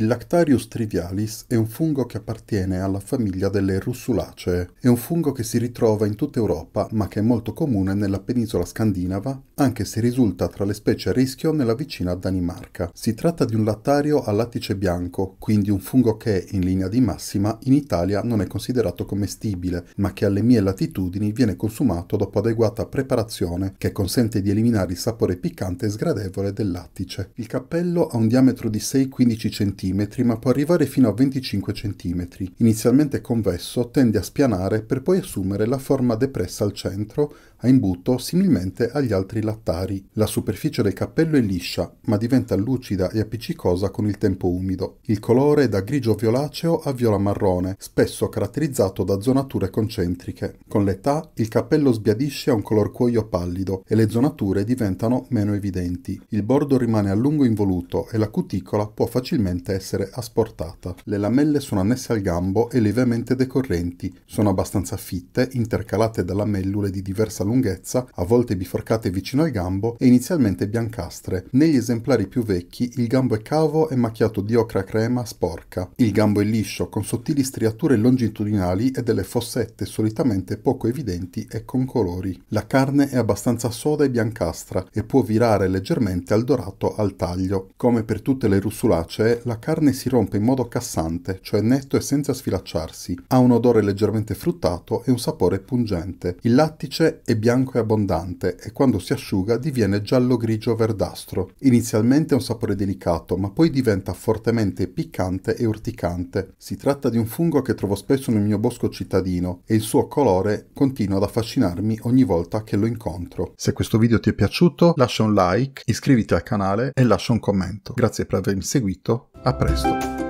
Il Lactarius trivialis è un fungo che appartiene alla famiglia delle russulacee. È un fungo che si ritrova in tutta Europa, ma che è molto comune nella penisola scandinava, anche se risulta tra le specie a rischio nella vicina Danimarca. Si tratta di un lattario a lattice bianco, quindi un fungo che, in linea di massima, in Italia non è considerato commestibile, ma che alle mie latitudini viene consumato dopo adeguata preparazione che consente di eliminare il sapore piccante e sgradevole del lattice. Il cappello ha un diametro di 6-15 cm cm ma può arrivare fino a 25 cm. Inizialmente convesso tende a spianare per poi assumere la forma depressa al centro a imbuto similmente agli altri lattari. La superficie del cappello è liscia, ma diventa lucida e appiccicosa con il tempo umido. Il colore è da grigio violaceo a viola marrone, spesso caratterizzato da zonature concentriche. Con l'età il cappello sbiadisce a un color cuoio pallido e le zonature diventano meno evidenti. Il bordo rimane a lungo involuto e la cuticola può facilmente essere asportata. Le lamelle sono annesse al gambo e lievemente decorrenti, sono abbastanza fitte, intercalate da lamellule di diversa lunghezza, a volte biforcate vicino al gambo e inizialmente biancastre. Negli esemplari più vecchi il gambo è cavo e macchiato di ocra crema sporca. Il gambo è liscio, con sottili striature longitudinali e delle fossette solitamente poco evidenti e con colori. La carne è abbastanza soda e biancastra e può virare leggermente al dorato al taglio. Come per tutte le russulacee, la carne carne si rompe in modo cassante, cioè netto e senza sfilacciarsi, ha un odore leggermente fruttato e un sapore pungente. Il lattice è bianco e abbondante e quando si asciuga diviene giallo-grigio verdastro. Inizialmente ha un sapore delicato, ma poi diventa fortemente piccante e urticante. Si tratta di un fungo che trovo spesso nel mio bosco cittadino e il suo colore continua ad affascinarmi ogni volta che lo incontro. Se questo video ti è piaciuto, lascia un like, iscriviti al canale e lascia un commento. Grazie per avermi seguito a presto!